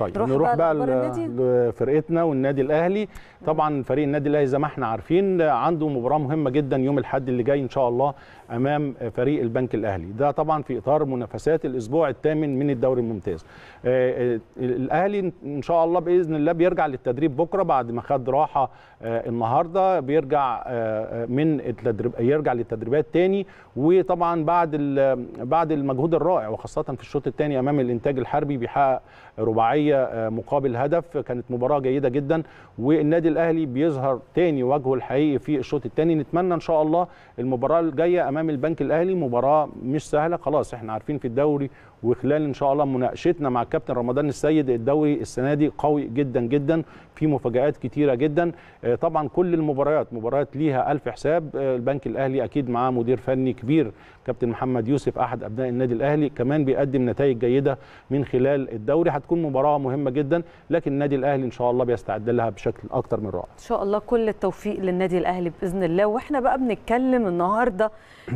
طيب نروح بقى, بقى لفرقتنا والنادي الاهلي طبعا فريق النادي الاهلي زي ما احنا عارفين عنده مباراه مهمه جدا يوم الاحد اللي جاي ان شاء الله امام فريق البنك الاهلي ده طبعا في اطار منافسات الاسبوع الثامن من الدوري الممتاز آه، آه، الاهلي ان شاء الله باذن الله بيرجع للتدريب بكره بعد ما خد راحه آه، النهارده بيرجع من التدريب يرجع للتدريبات ثاني وطبعا بعد بعد المجهود الرائع وخاصه في الشوط الثاني امام الانتاج الحربي بيحقق رباعيه الاهليه مقابل هدف كانت مباراه جيده جدا والنادي الاهلي بيظهر تاني وجهه الحقيقي في الشوط الثاني نتمنى ان شاء الله المباراه الجايه امام البنك الاهلي مباراه مش سهله خلاص احنا عارفين في الدوري وخلال ان شاء الله مناقشتنا مع الكابتن رمضان السيد الدوري السنه دي قوي جدا جدا في مفاجات كتيره جدا آه، طبعا كل المباريات مباريات ليها الف حساب آه، البنك الاهلي اكيد معاه مدير فني كبير كابتن محمد يوسف احد ابناء النادي الاهلي كمان بيقدم نتائج جيده من خلال الدوري هتكون مباراه مهمه جدا لكن النادي الاهلي ان شاء الله بيستعد لها بشكل اكتر من رائع ان شاء الله كل التوفيق للنادي الاهلي باذن الله واحنا بقى بنتكلم النهارده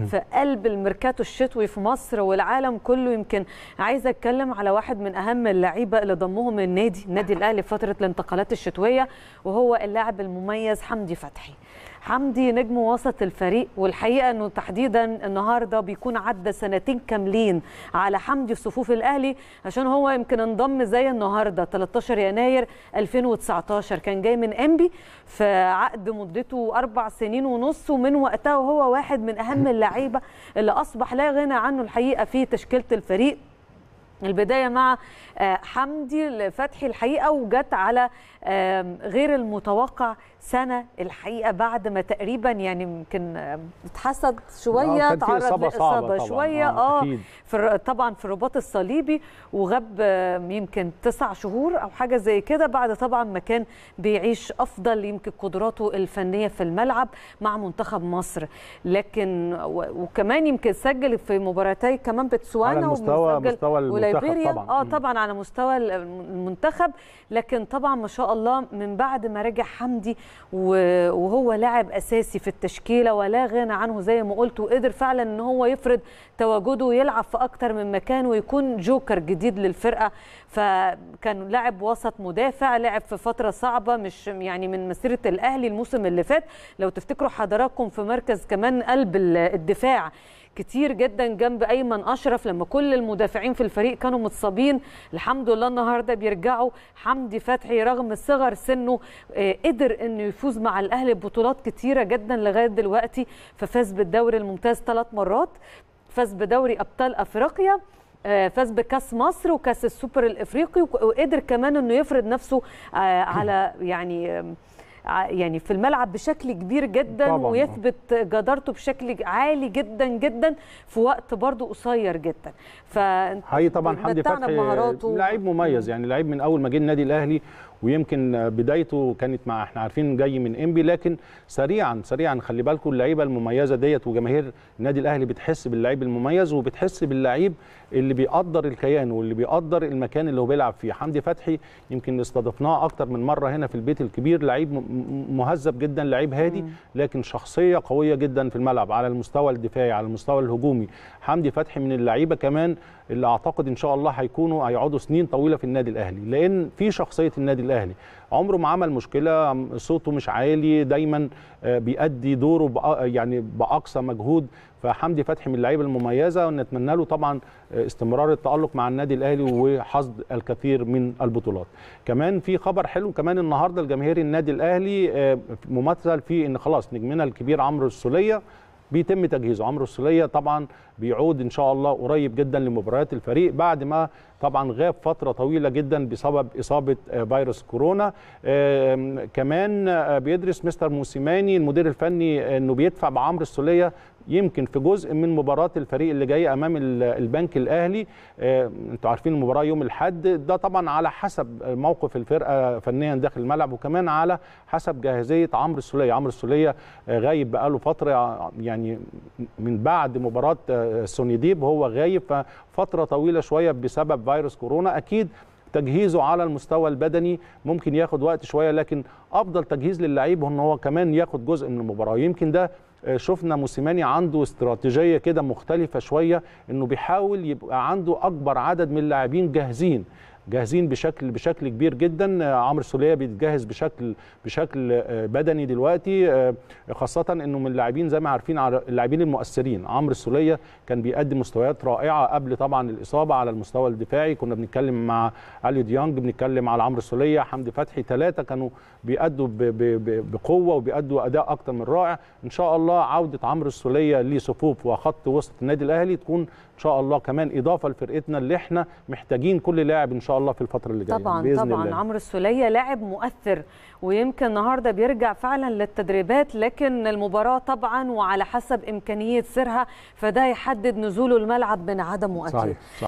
في قلب الميركاتو الشتوي في مصر والعالم كله يمكن عايزه اتكلم على واحد من اهم اللعيبه اللي ضمهم النادي النادي الاهلي في فتره الانتقالات الشتويه وهو اللاعب المميز حمدي فتحي حمدي نجم وسط الفريق والحقيقه انه تحديدا النهارده بيكون عدى سنتين كاملين على حمدي في صفوف الاهلي عشان هو يمكن انضم زي النهارده 13 يناير 2019 كان جاي من انبي في عقد مدته اربع سنين ونص ومن وقتها وهو واحد من اهم اللعيبه اللي اصبح لا غنى عنه الحقيقه في تشكيله الفريق البدايه مع آه، حمدي فتحي الحقيقه وجت على غير المتوقع سنه الحقيقه بعد ما تقريبا يعني يمكن اتحسد شويه آه، تعرض لاصابه شويه اه, آه في طبعا في الرباط الصليبي وغاب يمكن تسع شهور او حاجه زي كده بعد طبعا ما كان بيعيش افضل يمكن قدراته الفنيه في الملعب مع منتخب مصر لكن وكمان يمكن سجل في مباراتي كمان بتسوانا ومسجل مستوى ليبيريا يعني. اه طبعا على مستوى المنتخب لكن طبعا ما شاء الله من بعد ما رجع حمدي وهو لاعب اساسي في التشكيله ولا غنى عنه زي ما قلت وقدر فعلا ان هو يفرض تواجده ويلعب في اكتر من مكان ويكون جوكر جديد للفرقه فكان لاعب وسط مدافع لعب في فتره صعبه مش يعني من مسيره الاهلي الموسم اللي فات لو تفتكروا حضراتكم في مركز كمان قلب الدفاع كتير جدا جنب ايمن اشرف لما كل المدافعين في الفريق كانوا متصابين الحمد لله النهارده بيرجعوا حمدي فتحي رغم صغر سنه آه، قدر انه يفوز مع الاهلي ببطولات كتيره جدا لغايه دلوقتي ففاز بالدوري الممتاز ثلاث مرات فاز بدوري ابطال افريقيا آه، فاز بكاس مصر وكاس السوبر الافريقي وقدر كمان انه يفرض نفسه آه، على يعني يعني في الملعب بشكل كبير جدا طبعا. ويثبت جدارته بشكل عالي جدا جدا في وقت برضه قصير جدا ف حقيقي طبعا حمدي فتحي لعيب مميز يعني لعيب من اول ما جه النادي الاهلي ويمكن بدايته كانت مع احنا عارفين جاي من انبي لكن سريعا سريعا خلي بالكم اللعيبه المميزه ديت وجماهير النادي الاهلي بتحس باللعيب المميز وبتحس باللعيب اللي بيقدر الكيان واللي بيقدر المكان اللي هو بيلعب فيه حمدي فتحي يمكن استضفناه اكتر من مره هنا في البيت الكبير لعيب مهذب جدا لعيب هادي لكن شخصيه قويه جدا في الملعب على المستوى الدفاعي على المستوى الهجومي حمدي فتحي من اللعيبه كمان اللي اعتقد ان شاء الله هيكونوا هيقعدوا سنين طويله في النادي الاهلي لان في شخصيه النادي الاهلي عمره ما عمل مشكله صوته مش عالي دايما آه، بيأدي دوره بأ يعني باقصى مجهود فحمدي فتحي من اللعيبه المميزه ونتمنى له طبعا آه، استمرار التألق مع النادي الاهلي وحصد الكثير من البطولات. كمان في خبر حلو كمان النهارده لجماهير النادي الاهلي آه، ممثل في ان خلاص نجمنا الكبير عمرو السوليه بيتم تجهيزه عمرو السوليه طبعا بيعود ان شاء الله قريب جدا لمباريات الفريق بعد ما طبعا غاب فتره طويله جدا بسبب اصابه آه، فيروس كورونا آه، كمان آه، بيدرس مستر موسيماني المدير الفني انه بيدفع بعمرو السوليه يمكن في جزء من مباراه الفريق اللي جاي امام البنك الاهلي آه، انتوا عارفين المباراه يوم الاحد ده طبعا على حسب موقف الفرقه فنيا داخل الملعب وكمان على حسب جاهزيه عمرو السوليه عمرو السوليه آه، غايب بقاله فتره آه، يعني من بعد مباراه سوني ديب هو غايب فتره طويله شويه بسبب فيروس كورونا اكيد تجهيزه على المستوى البدني ممكن ياخد وقت شويه لكن افضل تجهيز للعيب هو ان هو كمان ياخد جزء من المباراه يمكن ده آه، شفنا موسيماني عنده استراتيجيه كده مختلفه شويه انه بيحاول يبقى عنده اكبر عدد من اللاعبين جاهزين جاهزين بشكل بشكل كبير جدا عمرو سوليه بيتجهز بشكل بشكل آه، بدني دلوقتي آه، خاصه انه من اللاعبين زي ما عارفين اللاعبين المؤثرين عمرو سوليه كان بيقدم مستويات رائعه قبل طبعا الاصابه على المستوى الدفاعي كنا بنتكلم مع اليو ديانج بنتكلم على عمرو سوليه حمدي فتحي ثلاثه كانوا بيأدوا بقوه وبيأدوا اداء اكتر من رائع ان شاء الله عوده عمرو السوليه لصفوف وخط وسط النادي الاهلي تكون ان شاء الله كمان اضافه لفرقتنا اللي احنا محتاجين كل لاعب ان شاء شاء الله في الفتره اللي جايه طبعا بإذن طبعا الله. عمرو السوليه لاعب مؤثر ويمكن النهارده بيرجع فعلا للتدريبات لكن المباراه طبعا وعلى حسب امكانيه سيرها فده يحدد نزوله الملعب من عدمه اكيد صحيح. صحيح.